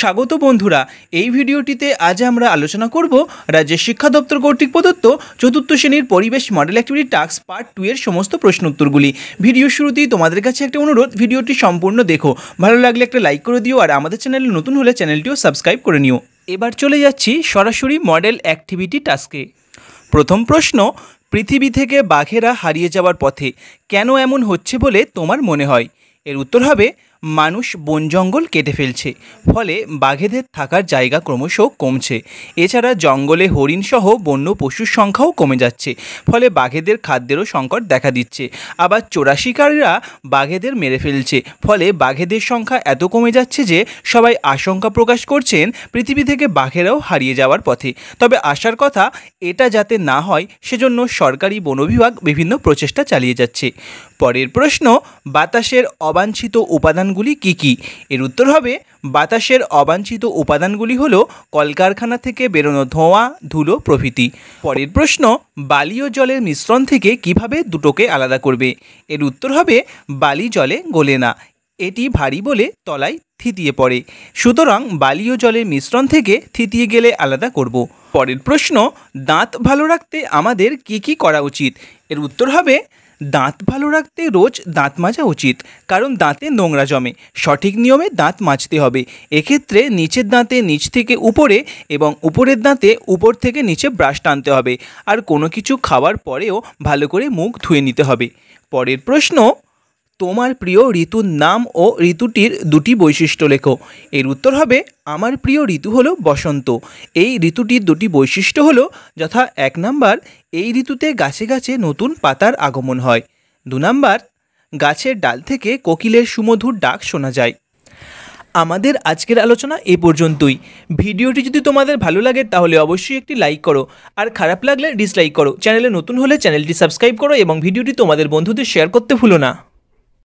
স্বাগত বন্ধুরা এই ভিডিওটিতে আজ আমরা আলোচনা করব রাজ্যের শিক্ষা দপ্তর কর্তৃক প্রদত্ত চতুর্থ শ্রেণীর পরিবেশ model activity task part two এর সমস্ত প্রশ্ন উত্তরগুলি ভিডিও শুরুতেই তোমাদের কাছে একটা অনুরোধ ভিডিওটি সম্পূর্ণ দেখো ভালো লাগলে একটা লাইক করে দিও আর আমাদের চ্যানেলে নতুন হলে চ্যানেলটিও সাবস্ক্রাইব করে নিও এবার চলে যাচ্ছি সরাসরি মডেল অ্যাক্টিভিটি টাস্কে প্রথম প্রশ্ন পৃথিবী থেকে বাঘেরা হারিয়ে যাওয়ার পথে কেন এমন হচ্ছে বলে তোমার মনে হয় এর উত্তর হবে মানুষ বন জঙ্গল কেটে ফেলছে ফলে বাঘেদের থাকার জায়গা ক্রমশ কমছে এছাড়া জঙ্গলে হরিণসহ বন্য পশুর সংখ্যাও কমে যাচ্ছে ফলে বাঘেদের খাদ্যেরও সংকট দেখা দিচ্ছে আবার চোরা শিকারীরা বাঘেদের মেরে ফেলছে ফলে বাঘেদের সংখ্যা এত কমে যাচ্ছে যে সবাই আশঙ্কা প্রকাশ করছেন পৃথিবী থেকে বাঘেরাও হারিয়ে যাওয়ার পথে তবে আসার কথা এটা যাতে না হয় সেজন্য সরকারি বন বিভাগ বিভিন্ন প্রচেষ্টা চালিয়ে যাচ্ছে পরের প্রশ্ন বাতাসের অবাঞ্ছিত উপাদানগুলি কি কি এর উত্তর হবে বাতাসের অবাঞ্ছিত উপাদানগুলি হল কলকারখানা থেকে বেরোনো ধোঁয়া ধুলো প্রভৃতি পরের প্রশ্ন বালিও জলের মিশ্রণ থেকে কিভাবে দুটোকে আলাদা করবে এর উত্তর হবে বালি জলে গলে না এটি ভারী বলে তলায় থিতিয়ে পড়ে সুতরাং বালিও জলের মিশ্রণ থেকে থিতিয়ে গেলে আলাদা করব। পরের প্রশ্ন দাঁত ভালো রাখতে আমাদের কি কি করা উচিত এর উত্তর হবে দাঁত ভালো রাখতে রোজ দাঁত মাজা উচিত কারণ দাঁতে নোংরা জমে সঠিক নিয়মে দাঁত মাজতে হবে এক্ষেত্রে নিচের দাঁতে নিচ থেকে উপরে এবং উপরের দাঁতে উপর থেকে নিচে ব্রাশ টানতে হবে আর কোনো কিছু খাওয়ার পরেও ভালো করে মুখ ধুয়ে নিতে হবে পরের প্রশ্ন তোমার প্রিয় ঋতুর নাম ও ঋতুটির দুটি বৈশিষ্ট্য লেখো এর উত্তর হবে আমার প্রিয় ঋতু হলো বসন্ত এই ঋতুটির দুটি বৈশিষ্ট্য হলো যথা এক নাম্বার এই ঋতুতে গাছে গাছে নতুন পাতার আগমন হয় দু নাম্বার গাছের ডাল থেকে কোকিলের সুমধুর ডাক শোনা যায় আমাদের আজকের আলোচনা এ পর্যন্তই ভিডিওটি যদি তোমাদের ভালো লাগে তাহলে অবশ্যই একটি লাইক করো আর খারাপ লাগলে ডিসলাইক করো চ্যানেলে নতুন হলে চ্যানেলটি সাবস্ক্রাইব করো এবং ভিডিওটি তোমাদের বন্ধুদের শেয়ার করতে ভুলো না